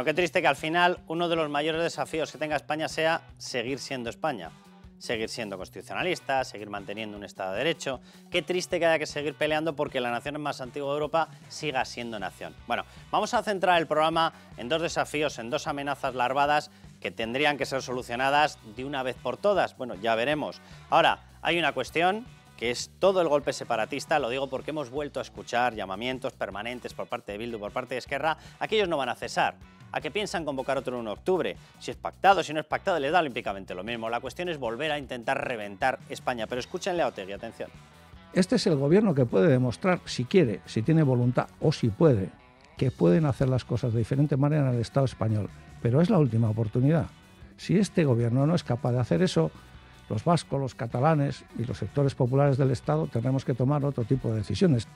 Bueno, qué triste que al final uno de los mayores desafíos que tenga España sea seguir siendo España. Seguir siendo constitucionalista, seguir manteniendo un Estado de Derecho. Qué triste que haya que seguir peleando porque la nación más antigua de Europa siga siendo nación. Bueno, vamos a centrar el programa en dos desafíos, en dos amenazas larvadas que tendrían que ser solucionadas de una vez por todas. Bueno, ya veremos. Ahora, hay una cuestión que es todo el golpe separatista, lo digo porque hemos vuelto a escuchar llamamientos permanentes por parte de Bildu, por parte de Esquerra, aquellos no van a cesar. ¿A qué piensan convocar otro 1 octubre? Si es pactado, si no es pactado, le da olímpicamente lo mismo. La cuestión es volver a intentar reventar España. Pero escúchenle a Otegi, atención. Este es el gobierno que puede demostrar, si quiere, si tiene voluntad o si puede, que pueden hacer las cosas de diferente manera en el Estado español. Pero es la última oportunidad. Si este gobierno no es capaz de hacer eso, los vascos, los catalanes y los sectores populares del Estado tenemos que tomar otro tipo de decisiones.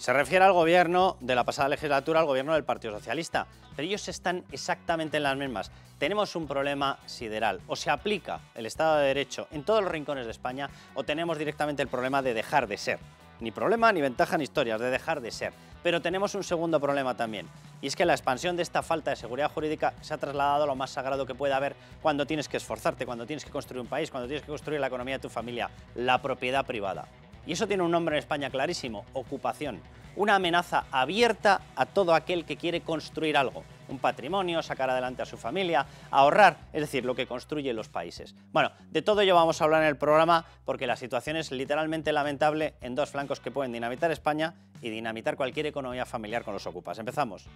Se refiere al gobierno de la pasada legislatura, al gobierno del Partido Socialista, pero ellos están exactamente en las mismas. Tenemos un problema sideral. O se aplica el Estado de Derecho en todos los rincones de España o tenemos directamente el problema de dejar de ser. Ni problema, ni ventaja, ni historias, de dejar de ser. Pero tenemos un segundo problema también, y es que la expansión de esta falta de seguridad jurídica se ha trasladado a lo más sagrado que puede haber cuando tienes que esforzarte, cuando tienes que construir un país, cuando tienes que construir la economía de tu familia, la propiedad privada. Y eso tiene un nombre en España clarísimo, ocupación. Una amenaza abierta a todo aquel que quiere construir algo, un patrimonio, sacar adelante a su familia, ahorrar, es decir, lo que construyen los países. Bueno, de todo ello vamos a hablar en el programa porque la situación es literalmente lamentable en dos flancos que pueden dinamitar España y dinamitar cualquier economía familiar con los ocupas. Empezamos.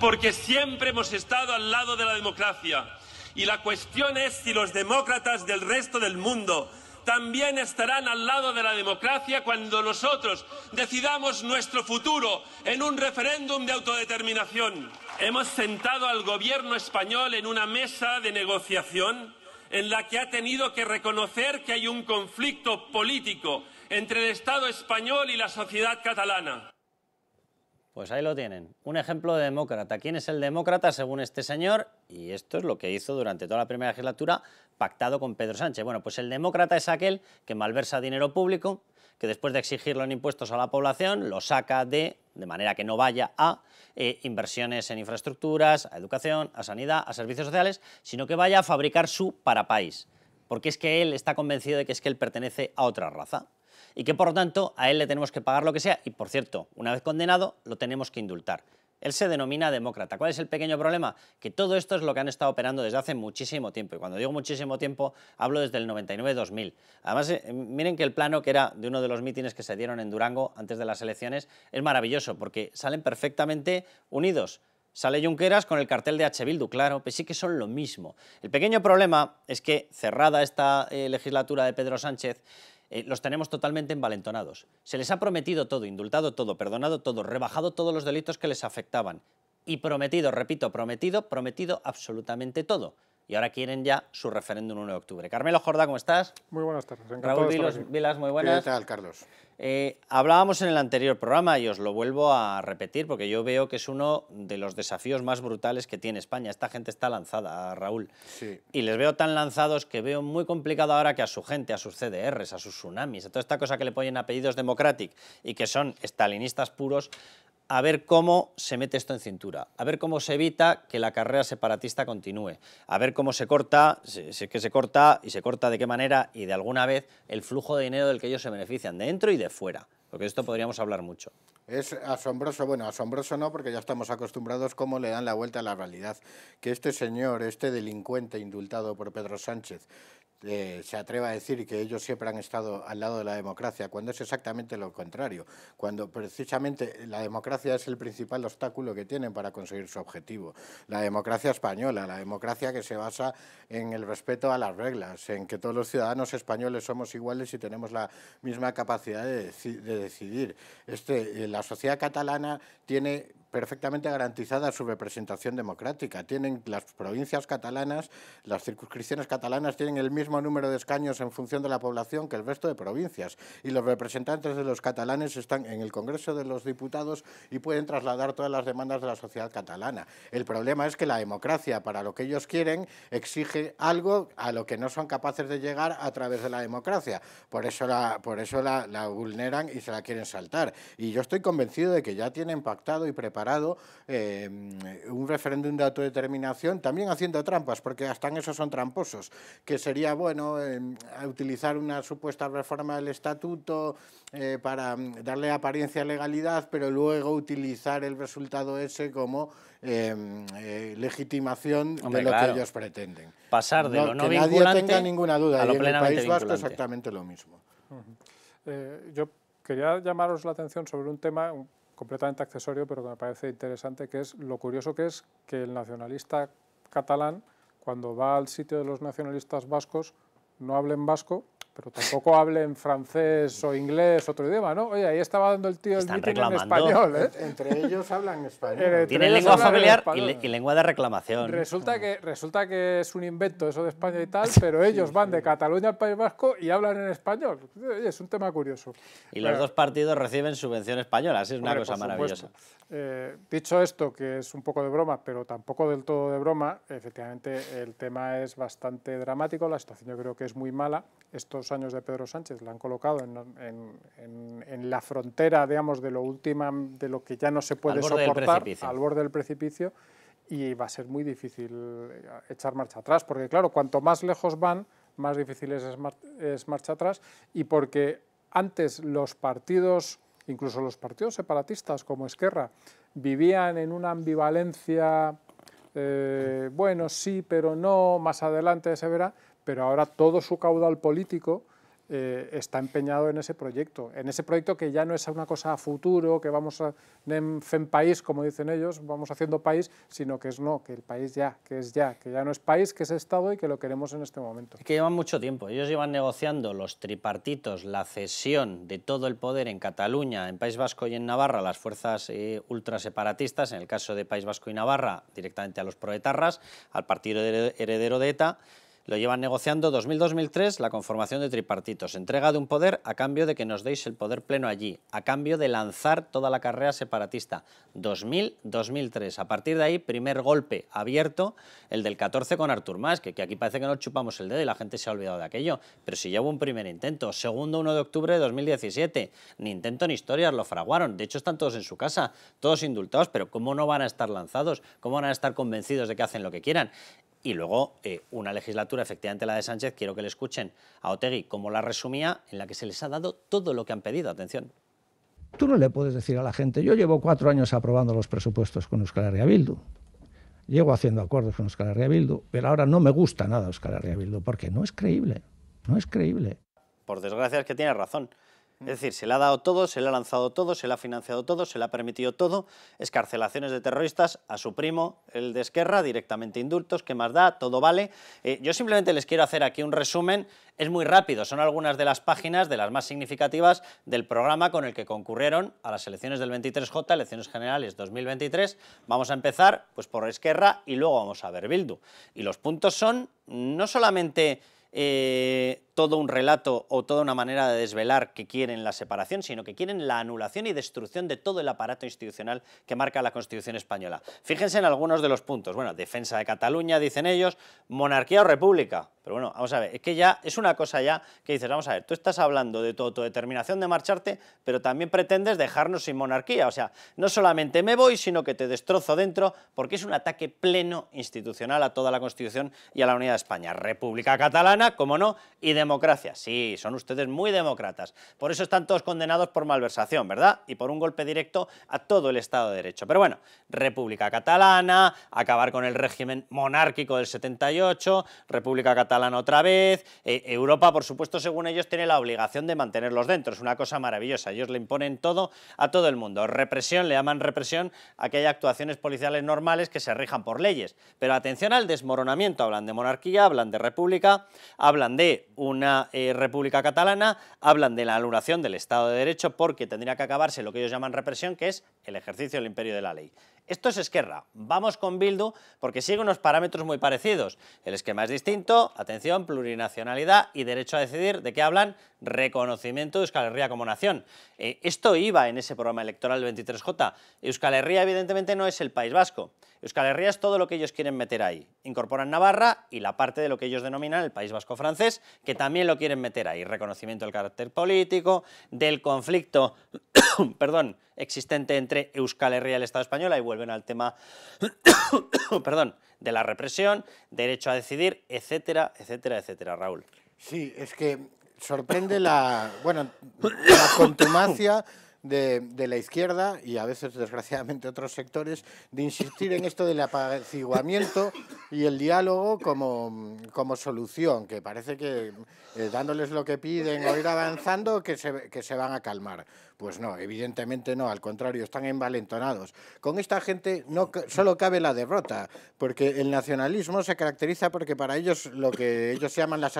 porque siempre hemos estado al lado de la democracia. Y la cuestión es si los demócratas del resto del mundo también estarán al lado de la democracia cuando nosotros decidamos nuestro futuro en un referéndum de autodeterminación. Hemos sentado al gobierno español en una mesa de negociación en la que ha tenido que reconocer que hay un conflicto político entre el Estado español y la sociedad catalana. Pues ahí lo tienen, un ejemplo de demócrata. ¿Quién es el demócrata según este señor? Y esto es lo que hizo durante toda la primera legislatura, pactado con Pedro Sánchez. Bueno, pues el demócrata es aquel que malversa dinero público, que después de exigirlo en impuestos a la población, lo saca de, de manera que no vaya a eh, inversiones en infraestructuras, a educación, a sanidad, a servicios sociales, sino que vaya a fabricar su parapaís. Porque es que él está convencido de que es que él pertenece a otra raza y que por lo tanto a él le tenemos que pagar lo que sea y por cierto, una vez condenado lo tenemos que indultar. Él se denomina demócrata. ¿Cuál es el pequeño problema? Que todo esto es lo que han estado operando desde hace muchísimo tiempo. Y cuando digo muchísimo tiempo, hablo desde el 99-2000. Además, eh, miren que el plano que era de uno de los mítines que se dieron en Durango antes de las elecciones es maravilloso porque salen perfectamente unidos. Sale Junqueras con el cartel de H. Bildu, claro, pero pues sí que son lo mismo. El pequeño problema es que cerrada esta eh, legislatura de Pedro Sánchez, eh, los tenemos totalmente envalentonados. Se les ha prometido todo, indultado todo, perdonado todo, rebajado todos los delitos que les afectaban. Y prometido, repito, prometido, prometido absolutamente todo y ahora quieren ya su referéndum 1 de octubre. Carmelo Jordá, ¿cómo estás? Muy buenas tardes. Raúl Vilas, muy buenas. ¿Qué tal, Carlos? Eh, hablábamos en el anterior programa y os lo vuelvo a repetir porque yo veo que es uno de los desafíos más brutales que tiene España. Esta gente está lanzada, Raúl. Sí. Y les veo tan lanzados que veo muy complicado ahora que a su gente, a sus CDRs, a sus tsunamis, a toda esta cosa que le ponen apellidos democratic y que son estalinistas puros, a ver cómo se mete esto en cintura, a ver cómo se evita que la carrera separatista continúe, a ver cómo se corta, si que se corta y se corta de qué manera y de alguna vez el flujo de dinero del que ellos se benefician, dentro y de fuera, porque esto podríamos hablar mucho. Es asombroso, bueno, asombroso no, porque ya estamos acostumbrados cómo le dan la vuelta a la realidad. Que este señor, este delincuente indultado por Pedro Sánchez, eh, se atreva a decir que ellos siempre han estado al lado de la democracia, cuando es exactamente lo contrario, cuando precisamente la democracia es el principal obstáculo que tienen para conseguir su objetivo. La democracia española, la democracia que se basa en el respeto a las reglas, en que todos los ciudadanos españoles somos iguales y tenemos la misma capacidad de, decidir. Este, eh, la sociedad catalana tiene perfectamente garantizada su representación democrática. Tienen las provincias catalanas, las circunscripciones catalanas tienen el mismo número de escaños en función de la población que el resto de provincias y los representantes de los catalanes están en el Congreso de los Diputados y pueden trasladar todas las demandas de la sociedad catalana. El problema es que la democracia, para lo que ellos quieren, exige algo a lo que no son capaces de llegar a través de la democracia. Por eso la, por eso la, la vulneran y se la quieren saltar. Y yo estoy convencido de que ya tienen pactado y preparado eh, un referéndum de autodeterminación, también haciendo trampas, porque hasta en eso son tramposos, que sería, bueno, em, utilizar una supuesta reforma del estatuto eh, para mm, darle apariencia a legalidad, pero luego utilizar el resultado ese como em, eh, legitimación de lo que ellos pretenden. Pasar de no, lo que nadie tenga ninguna duda, lo en el País Vasco exactamente lo mismo. yo quería llamaros la atención sobre un tema completamente accesorio, pero que me parece interesante, que es lo curioso que es que el nacionalista catalán, cuando va al sitio de los nacionalistas vascos, no hablen vasco, pero tampoco hablen francés o inglés, otro idioma, ¿no? Oye, ahí estaba dando el tío el en español, ¿eh? Entre ellos hablan español. tiene lengua familiar y, lengua de reclamación. Resulta que, resulta que es un invento eso de España y tal, pero ellos van de Cataluña al País Vasco y hablan en español. Oye, es un tema curioso. Y los dos partidos reciben subvención española, así es una cosa maravillosa. Eh, dicho esto, que es un poco de broma, pero tampoco del todo de broma, efectivamente el tema es bastante dramático, la situación yo creo que es muy mala. Estos años de Pedro Sánchez, la han colocado en, en, la frontera, digamos, de lo última, de lo que ya no se puede soportar, al borde del precipicio, y va a ser muy difícil eh, echar marcha atrás, porque claro, cuanto más lejos van, más difícil es, es marcha atrás, y porque antes los partidos, incluso los partidos separatistas como Esquerra, vivían en una ambivalencia, eh, bueno, sí, pero no, más adelante se verá, pero ahora todo su caudal político eh, está empeñado en ese proyecto, en ese proyecto que ya no es una cosa a futuro, que vamos a en país, como dicen ellos, vamos haciendo país, sino que es no, que el país ya, que es ya, que ya no es país, que es Estado y que lo queremos en este momento. Y que llevan mucho tiempo, ellos llevan negociando los tripartitos, la cesión de todo el poder en Cataluña, en País Vasco y en Navarra, las fuerzas eh, ultraseparatistas, en el caso de País Vasco y Navarra, directamente a los proetarras, al partido heredero de ETA, lo llevan negociando 2000-2003 la conformación de tripartitos, entrega de un poder a cambio de que nos deis el poder pleno allí, a cambio de lanzar toda la carrera separatista. 2000-2003. A partir de ahí, primer golpe abierto, el del 14 con Artur Mas, que, que, aquí parece que nos chupamos el dedo y la gente se ha olvidado de aquello, pero si ya hubo un primer intento. Segundo 1 de octubre de 2017. Ni intento ni historias, lo fraguaron. De hecho, están todos en su casa, todos indultados, pero ¿cómo no van a estar lanzados? ¿Cómo van a estar convencidos de que hacen lo que quieran? Y luego, eh, una legislatura, efectivamente la de Sánchez, quiero que le escuchen a Otegui como la resumía, en la que se les ha dado todo lo que han pedido. Atención. Tú no le puedes decir a la gente, yo llevo cuatro años aprobando los presupuestos con Euskal Herria Bildu. Llego haciendo acuerdos con Euskal Herria Bildu, pero ahora no me gusta nada Euskal Herria Bildu, porque no es creíble, no es creíble. Por desgracia es que tiene razón. Es decir, se le ha dado todo, se le ha lanzado todo, se le ha financiado todo, se le ha permitido todo, escarcelaciones de terroristas, a su primo, el de Esquerra, directamente indultos, ¿qué más da? Todo vale. Eh, yo simplemente les quiero hacer aquí un resumen, es muy rápido, son algunas de las páginas, de las más significativas, del programa con el que concurrieron a las elecciones del 23J, elecciones generales 2023. Vamos a empezar pues, por Esquerra y luego vamos a ver Bildu. Y los puntos son no solamente... Eh, todo un relato o toda una manera de desvelar que quieren la separación, sino que quieren la anulación y destrucción de todo el aparato institucional que marca la Constitución española. Fíjense en algunos de los puntos. Bueno, defensa de Cataluña, dicen ellos, monarquía o república. Pero bueno, vamos a ver, es que ya es una cosa ya que dices, vamos a ver, tú estás hablando de tu autodeterminación de marcharte, pero también pretendes dejarnos sin monarquía. O sea, no solamente me voy, sino que te destrozo dentro, porque es un ataque pleno institucional a toda la Constitución y a la unidad de España. República catalana, como no, y demás democracia. Sí, son ustedes muy demócratas. Por eso están todos condenados por malversación, ¿verdad? Y por un golpe directo a todo el Estado de Derecho. Pero bueno, República Catalana, acabar con el régimen monárquico del 78, República Catalana otra vez, eh, Europa, por supuesto, según ellos, tiene la obligación de mantenerlos dentro. Es una cosa maravillosa. Ellos le imponen todo a todo el mundo. Represión, le llaman represión a que actuaciones policiales normales que se rijan por leyes. Pero atención al desmoronamiento. Hablan de monarquía, hablan de república, hablan de una eh, república catalana, hablan de la anulación del Estado de Derecho porque tendría que acabarse lo que ellos llaman represión, que es el ejercicio del imperio de la ley. Esto es Esquerra. Vamos con Bildu porque sigue unos parámetros muy parecidos. El esquema es distinto, atención, plurinacionalidad y derecho a decidir, de qué hablan, reconocimiento de Euskal Herria como nación. Eh, esto iba en ese programa electoral del 23J. Euskal Herria evidentemente no es el País Vasco. Euskal Herria es todo lo que ellos quieren meter ahí. Incorporan Navarra y la parte de lo que ellos denominan el País Vasco francés, que también lo quieren meter ahí. Reconocimiento del carácter político, del conflicto, perdón, existente entre Euskal Herria y el Estado español. Ahí vuelven al tema perdón, de la represión, derecho a decidir, etcétera, etcétera, etcétera, Raúl. Sí, es que sorprende la, bueno, la contumacia de, la izquierda y a veces, desgraciadamente, otros sectores, de insistir en esto del apaciguamiento y el diálogo como, como solución, que parece que eh, dándoles lo que piden o ir avanzando, que se, que se van a calmar. Pues no, evidentemente no, al contrario, están envalentonados. Con esta gente no solo cabe la derrota, porque el nacionalismo se caracteriza porque para ellos lo que ellos llaman las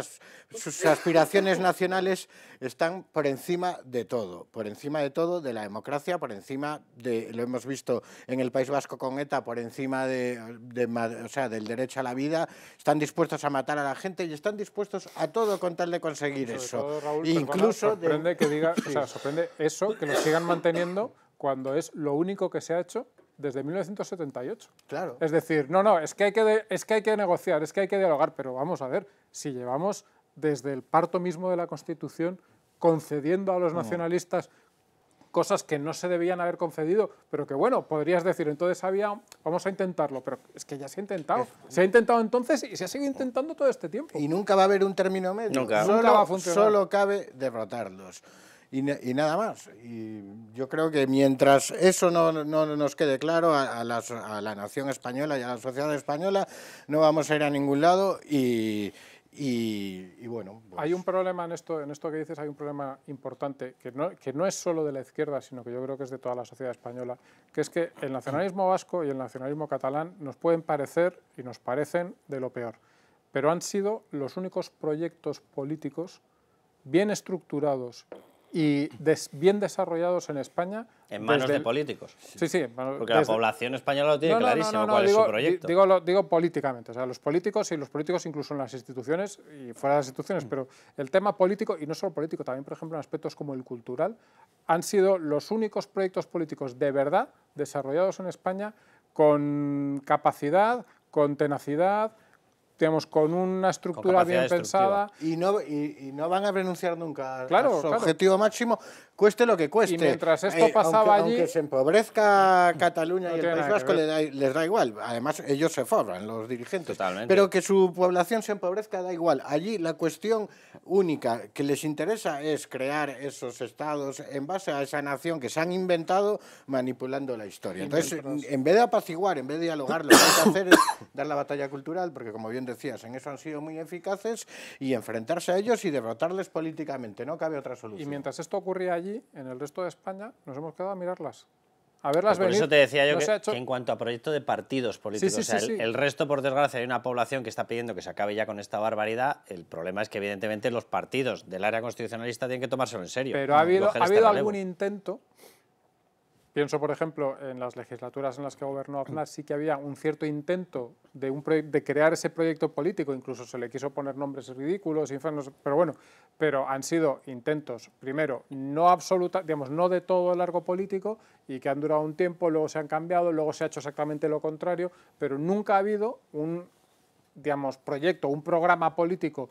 sus aspiraciones nacionales están por encima de todo, por encima de todo de la democracia, por encima de, lo hemos visto en el País Vasco con ETA, por encima de, o sea, del derecho a la vida, están dispuestos a matar a la gente y están dispuestos a todo con tal de conseguir eso. Incluso sorprende que diga, sorprende eso que lo sigan manteniendo cuando es lo único que se ha hecho desde 1978. Claro. Es decir, no, no, es que hay que, es que, hay que negociar, es que hay que dialogar, pero vamos a ver, si llevamos desde el parto mismo de la Constitución concediendo a los nacionalistas cosas que no se debían haber concedido, pero que bueno, podrías decir, entonces había, vamos a intentarlo, pero es que ya se ha intentado. Se ha intentado entonces y se ha seguido intentando todo este tiempo. Y nunca va a haber un término medio. Nunca. Solo, va a funcionar. Solo cabe derrotarlos. Y, nada más. Y yo creo que mientras eso no, nos quede claro a, a la nación española y a la sociedad española, no vamos a ir a ningún lado y y, bueno. Pues hay un problema en esto, en esto que dices, hay un problema importante que no, que no es solo de la izquierda, sino que yo creo que es de toda la sociedad española, que es que el nacionalismo vasco y el nacionalismo catalán nos pueden parecer y nos parecen de lo peor, pero han sido los únicos proyectos políticos bien estructurados y bien desarrollados en España. En manos de políticos. Sí, sí. Porque la población española lo tiene clarísimo cuál es su proyecto. Digo, lo digo, políticamente, o sea, los políticos y los políticos incluso en las instituciones y fuera de las instituciones, mm. pero el tema político, y no solo político, también, por ejemplo, en aspectos como el cultural, han sido los únicos proyectos políticos de verdad desarrollados en España con capacidad, con tenacidad, con una estructura bien pensada. Y no, y, no van a renunciar nunca claro, a su objetivo máximo, cueste lo que cueste. Y mientras esto eh, pasaba allí... se empobrezca Cataluña y el País Vasco, les da, igual. Además, ellos se forran, los dirigentes. Pero que su población se empobrezca da igual. Allí la cuestión única que les interesa es crear esos estados en base a esa nación que se han inventado manipulando la historia. Entonces, en vez de apaciguar, en vez de dialogar, lo que hay que hacer es dar la batalla cultural, porque como bien decías, en eso han sido muy eficaces y enfrentarse a ellos y derrotarles políticamente, no cabe otra solución. Y mientras esto ocurría allí, en el resto de España, nos hemos quedado a mirarlas. A verlas pues venir. por eso te decía yo que, en cuanto a proyecto de partidos políticos, el, resto, por desgracia, hay una población que está pidiendo que se acabe ya con esta barbaridad. El problema es que, evidentemente, los partidos del área constitucionalista tienen que tomárselo en serio. Pero ha habido, ha este habido algún intento Pienso, por ejemplo, en las legislaturas en las que gobernó mm. Aznar, sí que había un cierto intento de, un de crear ese proyecto político, incluso se le quiso poner nombres ridículos, infernos, pero bueno, pero han sido intentos, primero, no absoluta, digamos, no de todo el largo político y que han durado un tiempo, luego se han cambiado, luego se ha hecho exactamente lo contrario, pero nunca ha habido un, digamos, proyecto, un programa político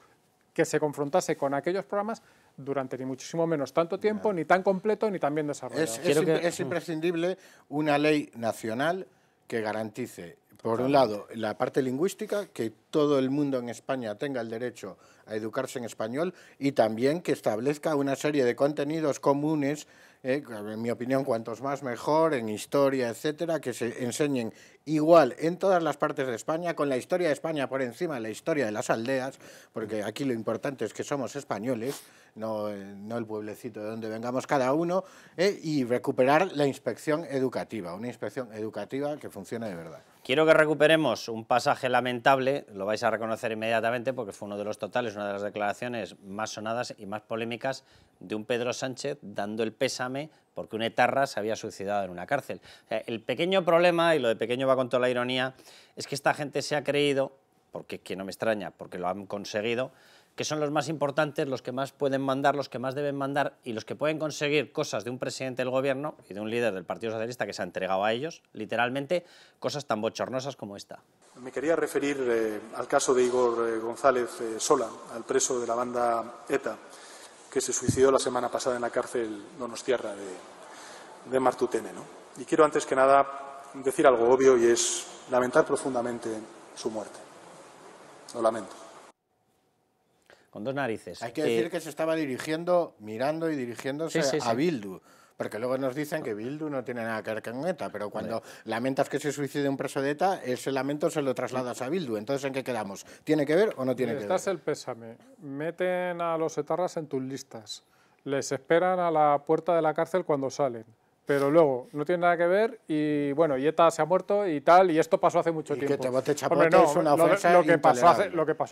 que se confrontase con aquellos programas durante ni muchísimo menos tanto tiempo, ni tan completo, ni tan bien desarrollado. Es, que... es imprescindible una ley nacional que garantice, por un lado, la parte lingüística, que todo el mundo en España tenga el derecho a educarse en español y también que establezca una serie de contenidos comunes, eh, en mi opinión, cuantos más mejor, en historia, etcétera, que se enseñen igual en todas las partes de España, con la historia de España por encima de la historia de las aldeas, porque aquí lo importante es que somos españoles eh, no, el pueblecito de donde vengamos cada uno, eh, y recuperar la inspección educativa, una inspección educativa que funcione de verdad. Quiero que recuperemos un pasaje lamentable, lo vais a reconocer inmediatamente porque fue uno de los totales, una de las declaraciones más sonadas y más polémicas de un Pedro Sánchez dando el pésame porque un etarra se había suicidado en una cárcel. el pequeño problema, y lo de pequeño va con toda la ironía, es que esta gente se ha creído, porque que no me extraña, porque lo han conseguido, que son los más importantes, los que más pueden mandar, los que más deben mandar y los que pueden conseguir cosas de un presidente del gobierno y de un líder del Partido Socialista que se ha entregado a ellos, literalmente, cosas tan bochornosas como esta. Me quería referir eh, al caso de Igor eh, González eh, Sola, al preso de la banda ETA, que se suicidó la semana pasada en la cárcel Donostierra de, de Martutene. Y quiero antes que nada decir algo obvio y es lamentar profundamente su muerte. Lo lamento con dos narices. Hay que decir eh, que se estaba dirigiendo, mirando y dirigiéndose a Bildu. Porque luego nos dicen que Bildu no tiene nada que ver con ETA, pero cuando lamentas que se suicide un preso de ETA, ese lamento se lo trasladas a Bildu. Entonces, ¿en qué quedamos? ¿Tiene que ver o no tiene que ver? Estás el pésame. Meten a los etarras en tus listas. Les esperan a la puerta de la cárcel cuando salen pero luego no tiene nada que ver y bueno, y se ha muerto y tal, y esto pasó hace mucho tiempo. Que lo, que pasó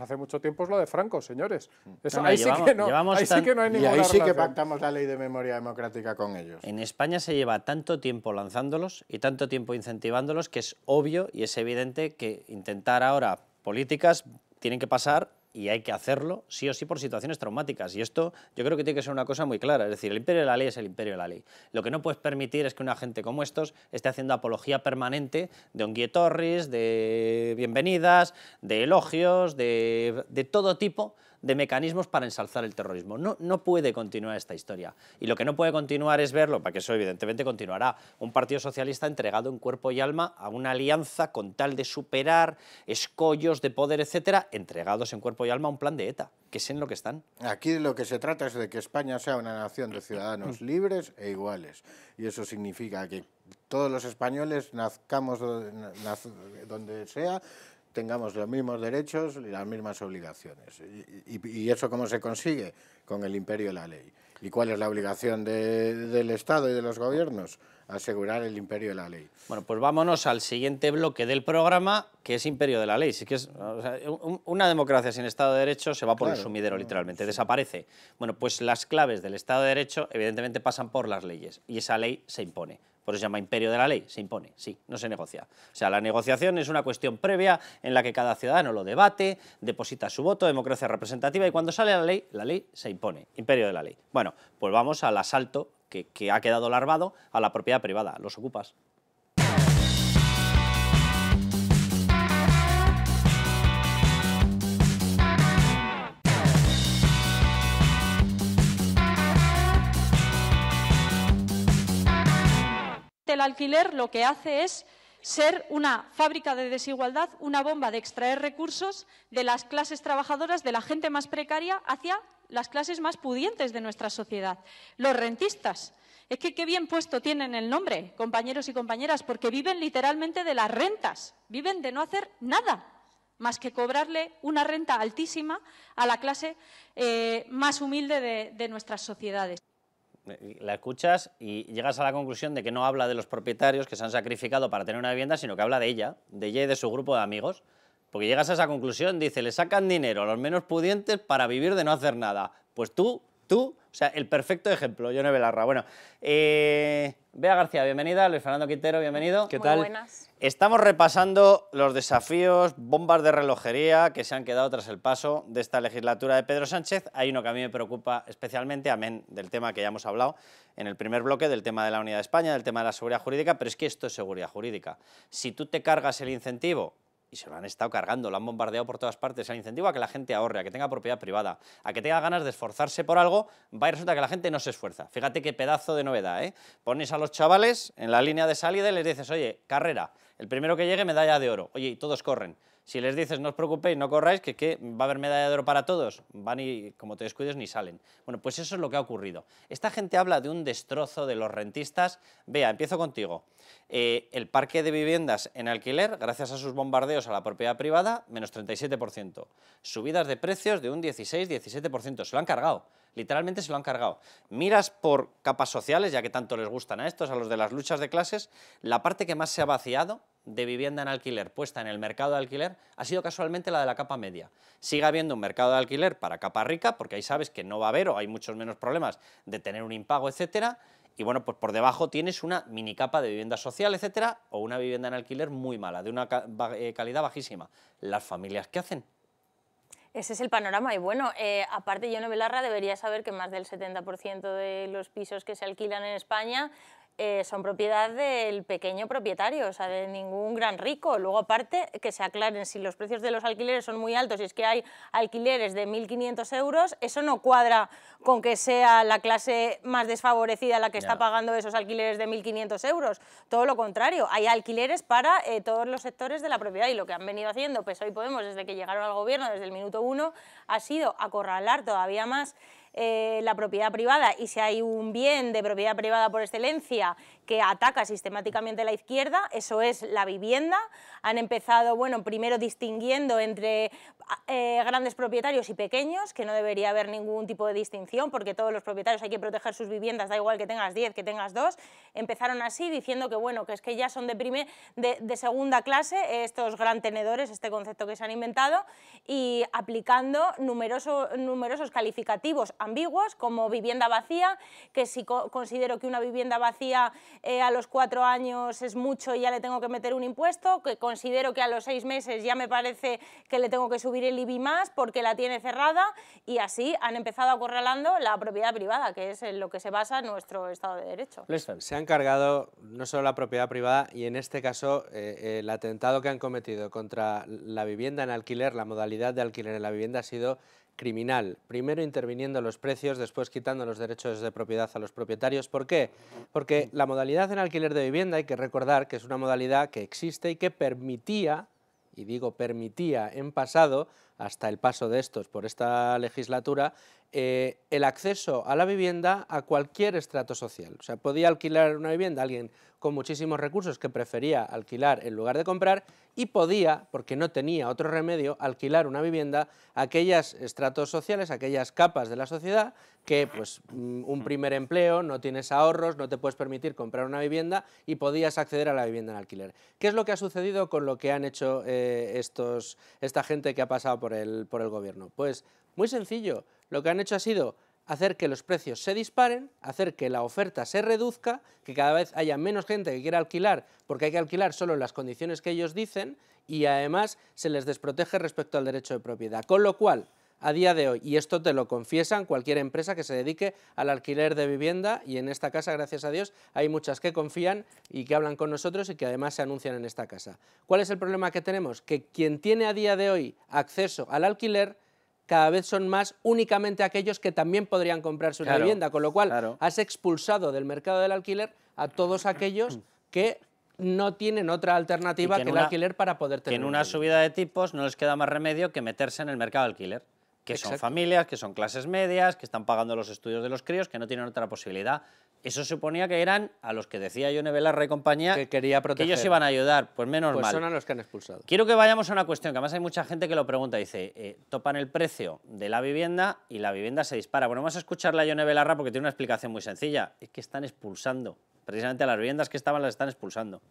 hace, mucho tiempo es lo de Franco, señores. Eso, ahí sí que no, ahí sí que no hay ninguna Y ahí sí que pactamos la ley de memoria democrática con ellos. En España se lleva tanto tiempo lanzándolos y tanto tiempo incentivándolos que es obvio y es evidente que intentar ahora políticas tienen que pasar y hay que hacerlo sí o sí por situaciones traumáticas. Y esto yo creo que tiene que ser una cosa muy clara. Es decir, el imperio de la ley es el imperio de la ley. Lo que no puedes permitir es que una gente como estos esté haciendo apología permanente de torres de bienvenidas, de elogios, de, de todo tipo de mecanismos para ensalzar el terrorismo. No, no puede continuar esta historia. Y lo que no puede continuar es verlo, para que eso evidentemente continuará, un Partido Socialista entregado en cuerpo y alma a una alianza con tal de superar escollos de poder, etcétera, entregados en cuerpo y alma a un plan de ETA, que es en lo que están. Aquí de lo que se trata es de que España sea una nación de ciudadanos libres e iguales. Y eso significa que todos los españoles nazcamos donde sea, tengamos los mismos derechos y las mismas obligaciones. ¿Y, eso cómo se consigue? Con el imperio de la ley. ¿Y cuál es la obligación del Estado y de los gobiernos? Asegurar el imperio de la ley. Bueno, pues vámonos al siguiente bloque del programa, que es imperio de la ley. es que una democracia sin Estado de Derecho se va por el sumidero, literalmente, desaparece. Bueno, pues las claves del Estado de Derecho evidentemente pasan por las leyes y esa ley se impone por eso se llama imperio de la ley, se impone, sí, no se negocia. O sea, la negociación es una cuestión previa en la que cada ciudadano lo debate, deposita su voto, democracia representativa, y cuando sale la ley, la ley se impone, imperio de la ley. Bueno, pues vamos al asalto que, ha quedado larvado a la propiedad privada, los ocupas. el alquiler lo que hace es ser una fábrica de desigualdad, una bomba de extraer recursos de las clases trabajadoras, de la gente más precaria, hacia las clases más pudientes de nuestra sociedad, los rentistas. Es que qué bien puesto tienen el nombre, compañeros y compañeras, porque viven literalmente de las rentas, viven de no hacer nada más que cobrarle una renta altísima a la clase eh, más humilde de nuestras sociedades. Eh, la escuchas y llegas a la conclusión de que no habla de los propietarios que se han sacrificado para tener una vivienda, sino que habla de ella, de ella y de su grupo de amigos. Porque llegas a esa conclusión, dice, le sacan dinero a los menos pudientes para vivir de no hacer nada. Pues tú, tú, o sea, el perfecto ejemplo, Yone Belarra. Bueno, eh, Bea García, bienvenida, Luis Fernando Quintero, bienvenido. ¿Qué Muy Buenas. Estamos repasando los desafíos, bombas de relojería que se han quedado tras el paso de esta legislatura de Pedro Sánchez. Hay uno que a mí me preocupa especialmente, amén del tema que ya hemos hablado en el primer bloque, del tema de la Unidad de España, del tema de la seguridad jurídica, pero es que esto es seguridad jurídica. Si tú te cargas el incentivo y se lo han estado cargando, lo han bombardeado por todas partes, el incentivo a que la gente ahorre, a que tenga propiedad privada, a que tenga ganas de esforzarse por algo, va y resulta que la gente no se esfuerza. Fíjate qué pedazo de novedad, ¿eh? Pones a los chavales en la línea de salida y les dices, oye, carrera, el primero que llegue medalla de oro, oye, y todos corren. Si les dices, no os preocupéis, no corráis, que, va a haber medalla de oro para todos, van y como te descuides ni salen. Bueno, pues eso es lo que ha ocurrido. Esta gente habla de un destrozo de los rentistas. Vea, empiezo contigo. Eh, el parque de viviendas en alquiler, gracias a sus bombardeos a la propiedad privada, menos 37%. Subidas de precios de un 16-17%, se lo han cargado literalmente se lo han cargado. Miras por capas sociales, ya que tanto les gustan a estos, a los de las luchas de clases, la parte que más se ha vaciado de vivienda en alquiler puesta en el mercado de alquiler ha sido casualmente la de la capa media. Sigue habiendo un mercado de alquiler para capa rica, porque ahí sabes que no va a haber o hay muchos menos problemas de tener un impago, etcétera, y bueno, pues por debajo tienes una mini capa de vivienda social, etcétera, o una vivienda en alquiler muy mala, de una eh, calidad bajísima. Las familias, ¿qué hacen? Ese es el panorama y bueno, eh, aparte no Velarra debería saber que más del 70% de los pisos que se alquilan en España eh, son propiedad del pequeño propietario, o sea, de ningún gran rico. Luego, aparte, que se aclaren si los precios de los alquileres son muy altos y es que hay alquileres de 1.500 euros, eso no cuadra con que sea la clase más desfavorecida la que está pagando esos alquileres de 1.500 euros. Todo lo contrario, hay alquileres para eh, todos los sectores de la propiedad y lo que han venido haciendo pues y Podemos desde que llegaron al gobierno, desde el minuto uno, ha sido acorralar todavía más eh, la propiedad privada y si hay un bien de propiedad privada por excelencia que ataca sistemáticamente la izquierda, eso es la vivienda. Han empezado, bueno, primero distinguiendo entre eh, grandes propietarios y pequeños, que no debería haber ningún tipo de distinción, porque todos los propietarios hay que proteger sus viviendas, da igual que tengas 10, que tengas 2. Empezaron así diciendo que, bueno, que es que ya son de, de, segunda clase estos gran tenedores, este concepto que se han inventado, y aplicando numerosos calificativos ambiguos, como vivienda vacía, que si considero que una vivienda vacía eh, a los cuatro años es mucho y ya le tengo que meter un impuesto, que considero que a los seis meses ya me parece que le tengo que subir el IBI más porque la tiene cerrada y así han empezado acorralando la propiedad privada, que es en lo que se basa nuestro Estado de Derecho. se han cargado no solo la propiedad privada y en este caso eh, eh, el atentado que han cometido contra la vivienda en alquiler, la modalidad de alquiler en la vivienda ha sido criminal. Primero interviniendo los precios, después quitando los derechos de propiedad a los propietarios. ¿Por qué? Porque la modalidad en alquiler de vivienda, hay que recordar que es una modalidad que existe y que permitía, y digo permitía en pasado, hasta el paso de estos por esta legislatura, eh, el acceso a la vivienda a cualquier estrato social. O sea, podía alquilar una vivienda alguien con muchísimos recursos que prefería alquilar en lugar de comprar y podía, porque no tenía otro remedio, alquilar una vivienda a aquellas estratos sociales, aquellas capas de la sociedad que pues mm, un primer empleo, no tienes ahorros, no te puedes permitir comprar una vivienda y podías acceder a la vivienda en alquiler. ¿Qué es lo que ha sucedido con lo que han hecho eh, estos, esta gente que ha pasado por el, por el gobierno? Pues muy sencillo, lo que han hecho ha sido hacer que los precios se disparen, hacer que la oferta se reduzca, que cada vez haya menos gente que quiera alquilar, porque hay que alquilar solo en las condiciones que ellos dicen, y además se les desprotege respecto al derecho de propiedad. Con lo cual, a día de hoy, y esto te lo confiesan cualquier empresa que se dedique al alquiler de vivienda, y en esta casa, gracias a Dios, hay muchas que confían y que hablan con nosotros y que además se anuncian en esta casa. ¿Cuál es el problema que tenemos? Que quien tiene a día de hoy acceso al alquiler cada vez son más únicamente aquellos que también podrían comprarse una vivienda, con lo cual has expulsado del mercado del alquiler a todos aquellos que no tienen otra alternativa que, el alquiler para poder tener. Que en una, subida de tipos no les queda más remedio que meterse en el mercado alquiler que son familias, que son clases medias, que están pagando los estudios de los críos, que no tienen otra posibilidad. Eso suponía que eran a los que decía Yone Velarra y compañía que, quería proteger. ellos iban a ayudar, pues menos pues son a los que han expulsado. Quiero que vayamos a una cuestión, que además hay mucha gente que lo pregunta, dice, eh, topan el precio de la vivienda y la vivienda se dispara. Bueno, vamos a escucharle a Yone Velarra porque tiene una explicación muy sencilla, es que están expulsando, precisamente las viviendas que estaban las están expulsando.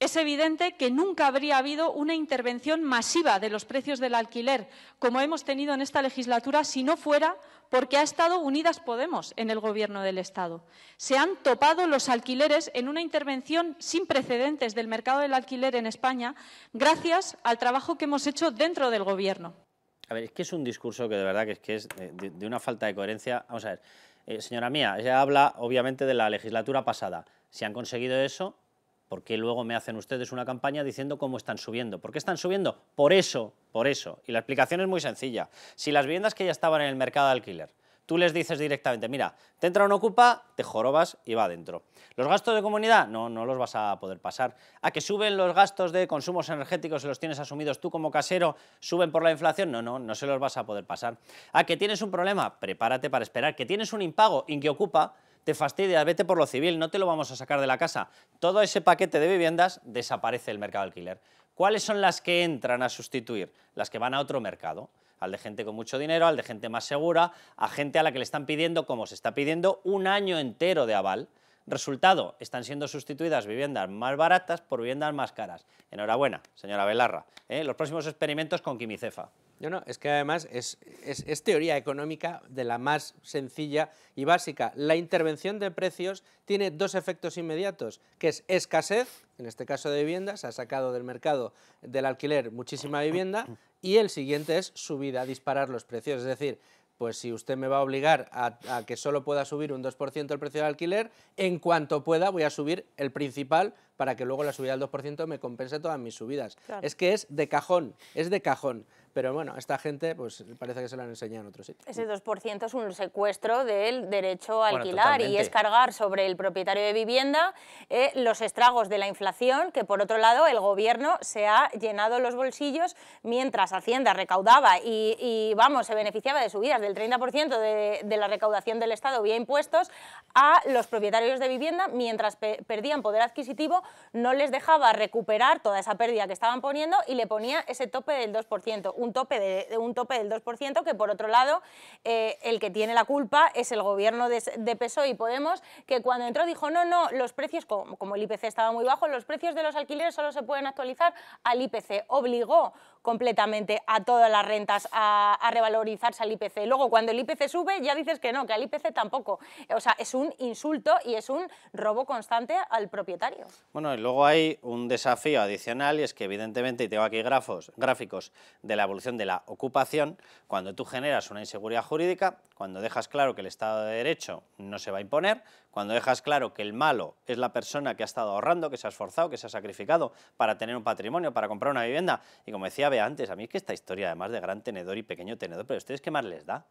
Es evidente que nunca habría habido una intervención masiva de los precios del alquiler, como hemos tenido en esta legislatura, si no fuera porque ha estado Unidas Podemos en el Gobierno del Estado. Se han topado los alquileres en una intervención sin precedentes del mercado del alquiler en España, gracias al trabajo que hemos hecho dentro del Gobierno. A ver, es que es un discurso que de verdad que es, de, una falta de coherencia. Vamos a ver, eh, señora mía, ella habla obviamente de la legislatura pasada. Si han conseguido eso, ¿Por qué luego me hacen ustedes una campaña diciendo cómo están subiendo? ¿Por qué están subiendo? Por eso, por eso. Y la explicación es muy sencilla. Si las viviendas que ya estaban en el mercado de alquiler, tú les dices directamente, mira, te entra un ocupa, te jorobas y va adentro. ¿Los gastos de comunidad? No, no los vas a poder pasar. ¿A que suben los gastos de consumos energéticos y los tienes asumidos tú como casero? ¿Suben por la inflación? No, no, no se los vas a poder pasar. ¿A que tienes un problema? Prepárate para esperar. ¿Que tienes un impago? ¿En que ocupa? te fastidia, vete por lo civil, no te lo vamos a sacar de la casa. Todo ese paquete de viviendas desaparece del mercado alquiler. ¿Cuáles son las que entran a sustituir? Las que van a otro mercado al de gente con mucho dinero, al de gente más segura, a gente a la que le están pidiendo, como se está pidiendo, un año entero de aval. Resultado, están siendo sustituidas viviendas más baratas por viviendas más caras. Enhorabuena, señora Belarra. ¿eh? Los próximos experimentos con quimicefa. Yo no, es que además es, teoría económica de la más sencilla y básica. La intervención de precios tiene dos efectos inmediatos, que es escasez, en este caso de viviendas, se ha sacado del mercado del alquiler muchísima vivienda, y el siguiente es subida, disparar los precios, es decir, pues si usted me va a obligar a, que solo pueda subir un 2% el precio del alquiler, en cuanto pueda voy a subir el principal para que luego la subida del 2% me compense todas mis subidas. Es que es de cajón, es de cajón. Pero bueno, esta gente pues parece que se la han enseñado en otro sitio. Ese 2% es un secuestro del derecho a alquilar y es cargar sobre el propietario de vivienda eh, los estragos de la inflación, que por otro lado el gobierno se ha llenado los bolsillos mientras Hacienda recaudaba y, vamos, se beneficiaba de subidas del 30% de, de la recaudación del Estado vía impuestos a los propietarios de vivienda mientras perdían poder adquisitivo, no les dejaba recuperar toda esa pérdida que estaban poniendo y le ponía ese tope del 2% un tope, de, un tope del 2%, que por otro lado, eh, el que tiene la culpa es el gobierno de, de, PSOE y Podemos, que cuando entró dijo, no, no, los precios, como, el IPC estaba muy bajo, los precios de los alquileres solo se pueden actualizar al IPC. Obligó completamente a todas las rentas a, revalorizarse al IPC. Luego, cuando el IPC sube, ya dices que no, que al IPC tampoco. O sea, es un insulto y es un robo constante al propietario. Bueno, y luego hay un desafío adicional y es que evidentemente, y tengo aquí grafos, gráficos de la de la ocupación, cuando tú generas una inseguridad jurídica, cuando dejas claro que el Estado de Derecho no se va a imponer, cuando dejas claro que el malo es la persona que ha estado ahorrando, que se ha esforzado, que se ha sacrificado para tener un patrimonio, para comprar una vivienda. Y como decía Bea antes, a mí es que esta historia, además de gran tenedor y pequeño tenedor, pero ¿ustedes qué más les da?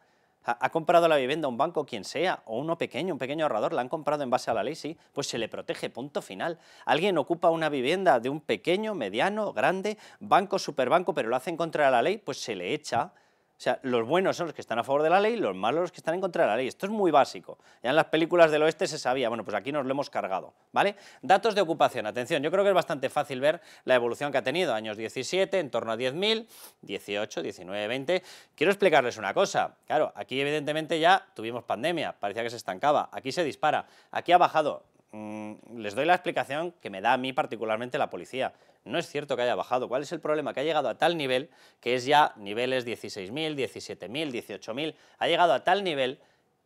ha comprado la vivienda un banco, quien sea, o uno pequeño, un pequeño ahorrador, la han comprado en base a la ley, sí, pues se le protege, punto final. Alguien ocupa una vivienda de un pequeño, mediano, grande, banco, superbanco, pero lo hacen contra la ley, pues se le echa, o sea, los buenos son los que están a favor de la ley, los malos los que están en contra de la ley. Esto es muy básico. Ya en las películas del oeste se sabía, bueno, pues aquí nos lo hemos cargado, ¿vale? Datos de ocupación, atención, yo creo que es bastante fácil ver la evolución que ha tenido. Años 17, en torno a 10.000, 18, 19, 20. Quiero explicarles una cosa. Claro, aquí evidentemente ya tuvimos pandemia, parecía que se estancaba. Aquí se dispara, aquí ha bajado. Mm, les doy la explicación que me da a mí particularmente la policía no es cierto que haya bajado. ¿Cuál es el problema? Que ha llegado a tal nivel, que es ya niveles 16.000, 17.000, 18.000, ha llegado a tal nivel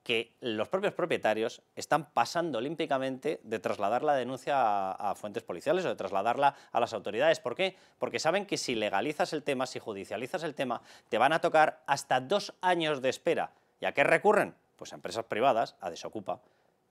que los propios propietarios están pasando olímpicamente de trasladar la denuncia a, fuentes policiales o de trasladarla a las autoridades. ¿Por qué? Porque saben que si legalizas el tema, si judicializas el tema, te van a tocar hasta dos años de espera. ¿Y a qué recurren? Pues a empresas privadas, a Desocupa,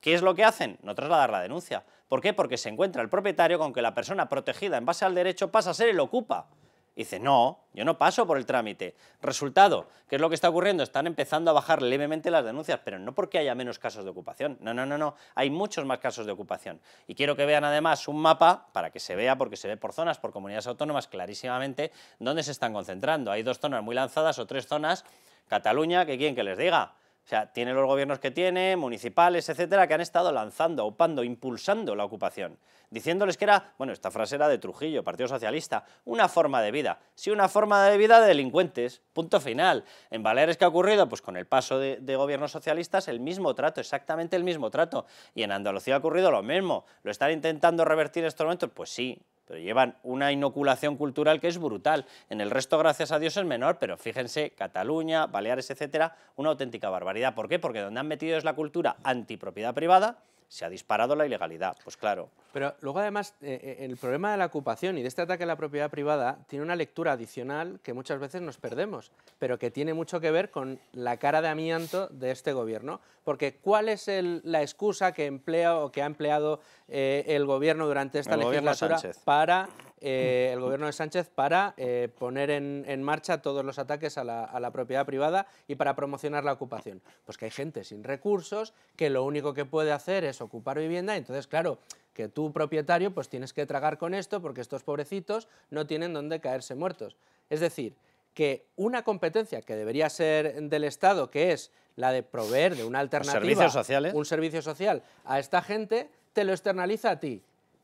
¿Qué es lo que hacen? No trasladar la denuncia. ¿Por qué? Porque se encuentra el propietario con que la persona protegida en base al derecho pasa a ser el ocupa. dice, no, yo no paso por el trámite. Resultado, ¿qué es lo que está ocurriendo? Están empezando a bajar levemente las denuncias, pero no porque haya menos casos de ocupación. No, no, no, no. Hay muchos más casos de ocupación. Y quiero que vean además un mapa para que se vea, porque se ve por zonas, por comunidades autónomas clarísimamente, dónde se están concentrando. Hay dos zonas muy lanzadas o tres zonas. Cataluña, que quieren que les diga? O sea, tiene los gobiernos que tiene, municipales, etcétera, que han estado lanzando, opando, impulsando la ocupación, diciéndoles que era, bueno, esta frase era de Trujillo, Partido Socialista, una forma de vida. Sí, una forma de vida de delincuentes, punto final. En Baleares, ¿qué ha ocurrido? Pues con el paso de, de gobiernos socialistas, el mismo trato, exactamente el mismo trato. Y en Andalucía ha ocurrido lo mismo. ¿Lo están intentando revertir en estos momentos? Pues sí, llevan una inoculación cultural que es brutal. En el resto, gracias a Dios, es menor, pero fíjense, Cataluña, Baleares, etcétera, una auténtica barbaridad. ¿Por qué? Porque donde han metido es la cultura antipropiedad privada, se ha disparado la ilegalidad, pues claro. Pero luego además eh, eh, el problema de la ocupación y de este ataque a la propiedad privada tiene una lectura adicional que muchas veces nos perdemos, pero que tiene mucho que ver con la cara de amianto de este gobierno, porque ¿cuál es la excusa que emplea o que ha empleado eh, el gobierno durante esta legislatura para eh, el gobierno de Sánchez para eh, poner en, marcha todos los ataques a la, propiedad privada y para promocionar la ocupación. Pues que hay gente sin recursos que lo único que puede hacer es ocupar vivienda, entonces claro, que tú propietario pues tienes que tragar con esto porque estos pobrecitos no tienen dónde caerse muertos. Es decir, que una competencia que debería ser del Estado, que es la de proveer de una alternativa, un servicio social a esta gente, te lo externaliza a ti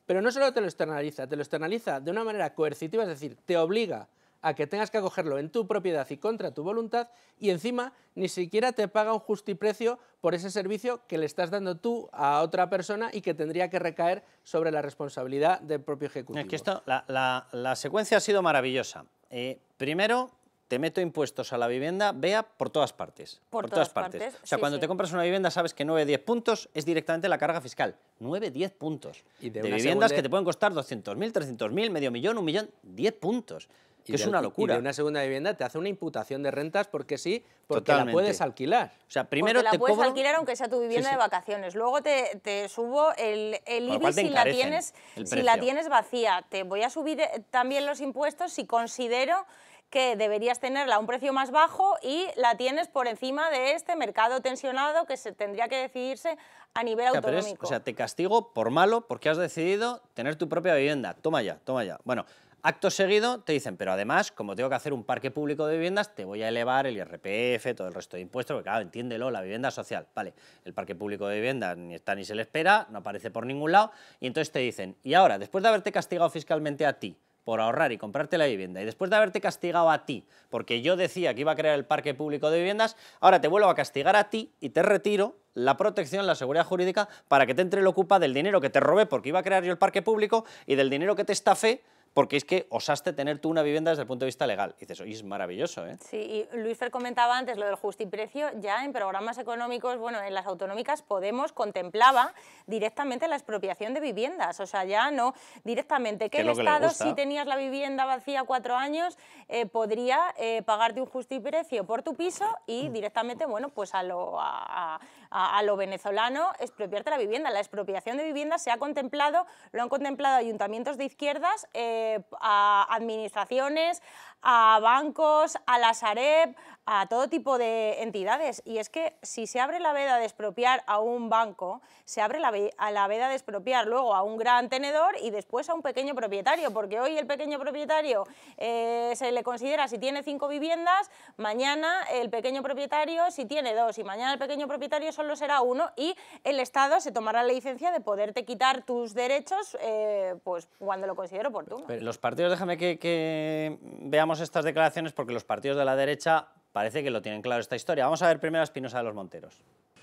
pero no solo te lo externaliza, te lo externaliza de una manera coercitiva, es decir, te obliga a que tengas que acogerlo en tu propiedad y contra tu voluntad y encima ni siquiera te paga un justiprecio por ese servicio que le estás dando tú a otra persona y que tendría que recaer sobre la responsabilidad del propio ejecutivo. Es esto, la, secuencia ha sido maravillosa. Eh, primero, te meto impuestos a la vivienda, vea, por todas partes. Por, todas, partes. O sea, cuando te compras una vivienda sabes que 9, 10 puntos es directamente la carga fiscal. 9, 10 puntos. Y de, viviendas que te pueden costar 200.000, 300.000, medio millón, un millón, 10 puntos. Que es una locura. Y de una segunda vivienda te hace una imputación de rentas porque sí, porque la puedes alquilar. O sea, primero la puedes alquilar aunque sea tu vivienda de vacaciones. Luego te, subo el, el IBI si la, tienes, si la tienes vacía. Te voy a subir eh, también los impuestos si considero que deberías tenerla a un precio más bajo y la tienes por encima de este mercado tensionado que se tendría que decidirse a nivel autonómico. o sea, te castigo por malo porque has decidido tener tu propia vivienda. Toma ya, toma ya. Bueno, acto seguido te dicen, pero además, como tengo que hacer un parque público de viviendas, te voy a elevar el IRPF, todo el resto de impuestos, porque claro, entiéndelo, la vivienda social. Vale, el parque público de viviendas ni está ni se le espera, no aparece por ningún lado, y entonces te dicen, y ahora, después de haberte castigado fiscalmente a ti, por ahorrar y comprarte la vivienda y después de haberte castigado a ti, porque yo decía que iba a crear el parque público de viviendas, ahora te vuelvo a castigar a ti y te retiro la protección, la seguridad jurídica para que te entre el ocupa del dinero que te robé porque iba a crear yo el parque público y del dinero que te estafé porque es que osaste tener tú una vivienda desde el punto de vista legal. Y dices, es maravilloso, ¿eh? Sí, y Luis Fer comentaba antes lo del justiprecio, ya en programas económicos, bueno, en las autonómicas Podemos contemplaba directamente la expropiación de viviendas, o sea, ya no directamente, que el Estado, si tenías la vivienda vacía cuatro años, eh, podría eh, pagarte un justiprecio por tu piso y mm. directamente, bueno, pues a lo... a, a, lo venezolano expropiarte la vivienda. La expropiación de viviendas se ha contemplado, lo han contemplado ayuntamientos de izquierdas, eh, administraciones, a bancos, a la Sareb, a todo tipo de entidades. Y es que si se abre la veda de expropiar a un banco, se abre la, a la veda de expropiar luego a un gran tenedor y después a un pequeño propietario, porque hoy el pequeño propietario eh, se le considera si tiene cinco viviendas, mañana el pequeño propietario si tiene dos y mañana el pequeño propietario solo será uno y el Estado se tomará la licencia de poderte quitar tus derechos eh, pues cuando lo considere oportuno. los partidos, déjame que veamos estas declaraciones porque los partidos de la derecha parece que lo tienen claro esta historia. Vamos a ver primero a Espinosa de los Monteros.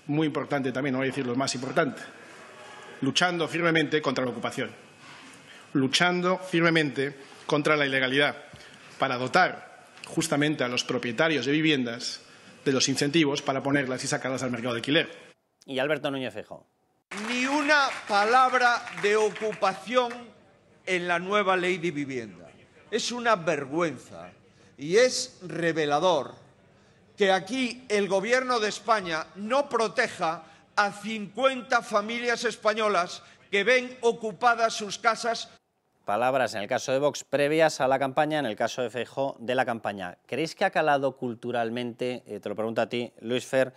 Muy importante también, no voy a decir lo más importante. Luchando firmemente contra la ocupación. Luchando firmemente contra la ilegalidad. Para dotar justamente a los propietarios de viviendas de los incentivos para ponerlas y sacarlas al mercado de alquiler. Y Alberto Núñez Fejo. Ni una palabra de ocupación en la nueva ley de vivienda es una vergüenza y es revelador que aquí el gobierno de España no proteja a 50 familias españolas que ven ocupadas sus casas. Palabras en el caso de Vox previas a la campaña, en el caso de fejo de la campaña. ¿Creéis que ha calado culturalmente, eh, te lo pregunto a ti, Luis Fer,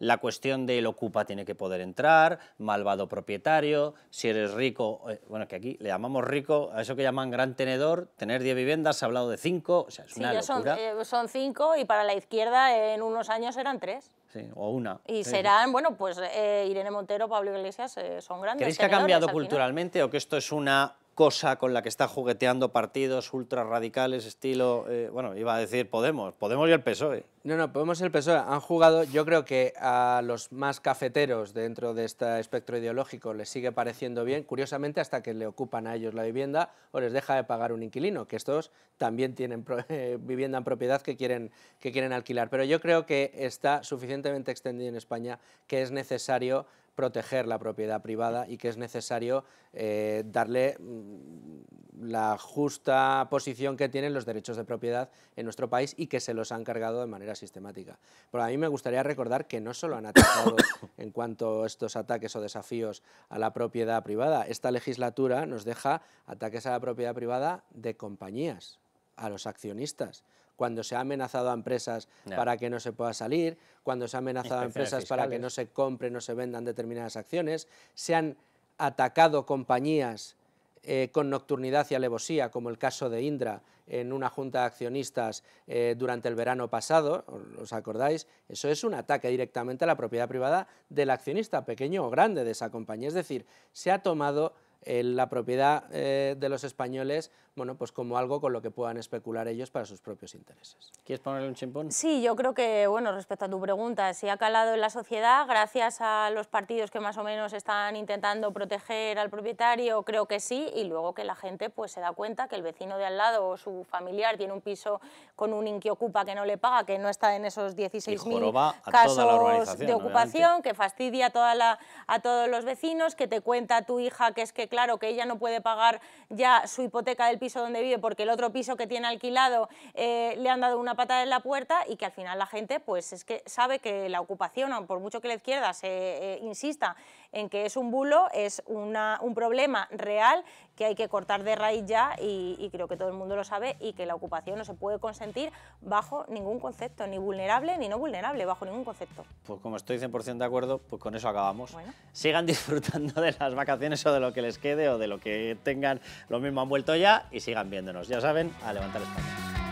la cuestión de del ocupa tiene que poder entrar, malvado propietario, si eres rico, eh, bueno, que aquí le llamamos rico, a eso que llaman gran tenedor, tener 10 viviendas, se ha hablado de 5, o sea, es una locura. Eh, son 5 y para la izquierda en unos años eran 3. Sí, o una. Y serán, bueno, pues eh, Irene Montero, Pablo Iglesias, son grandes. ¿Creéis que ha cambiado culturalmente o que esto es una cosa con la que está jugueteando partidos ultra radicales, estilo, eh, bueno, iba a decir Podemos, Podemos y el PSOE. No, no, Podemos y el PSOE han jugado, yo creo que a los más cafeteros dentro de este espectro ideológico les sigue pareciendo bien, curiosamente hasta que le ocupan a ellos la vivienda o les deja de pagar un inquilino, que estos también tienen eh, vivienda en propiedad que quieren, que quieren alquilar. Pero yo creo que está suficientemente extendido en España que es necesario proteger la propiedad privada y que es necesario eh, darle mm, la justa posición que tienen los derechos de propiedad en nuestro país y que se los han cargado de manera sistemática. Pero a mí me gustaría recordar que no solo han atacado en cuanto a estos ataques o desafíos a la propiedad privada, esta legislatura nos deja ataques a la propiedad privada de compañías, a los accionistas cuando se ha amenazado a empresas para que no se pueda salir, cuando se ha amenazado a empresas para que no se compren no se vendan determinadas acciones, se han atacado compañías eh, con nocturnidad y alevosía, como el caso de Indra en una junta de accionistas eh, durante el verano pasado, ¿os acordáis? Eso es un ataque directamente a la propiedad privada del accionista, pequeño o grande, de esa compañía. Es decir, se ha tomado la propiedad eh, de los españoles bueno, pues como algo con lo que puedan especular ellos para sus propios intereses. ¿Quieres ponerle un chimpón? Sí, yo creo que, bueno, respecto a tu pregunta, si ha calado en la sociedad, gracias a los partidos que más o menos están intentando proteger al propietario, creo que sí, y luego que la gente pues se da cuenta que el vecino de al lado o su familiar tiene un piso con un inquiocupa que no le paga, que no está en esos 16.000 casos de ocupación, que fastidia toda la, a todos los vecinos, que te cuenta tu hija que es que claro que ella no puede pagar ya su hipoteca del piso donde vive porque el otro piso que tiene alquilado eh, le han dado una patada en la puerta y que al final la gente pues es que sabe que la ocupación, por mucho que la izquierda se eh, insista en que es un bulo, es un problema real que hay que cortar de raíz ya y, creo que todo el mundo lo sabe y que la ocupación no se puede consentir bajo ningún concepto, ni vulnerable ni no vulnerable, bajo ningún concepto. Pues como estoy 100% de acuerdo, pues con eso acabamos. Sigan disfrutando de las vacaciones o de lo que les quede o de lo que tengan, lo mismo han vuelto ya y sigan viéndonos. Ya saben, a levantar España.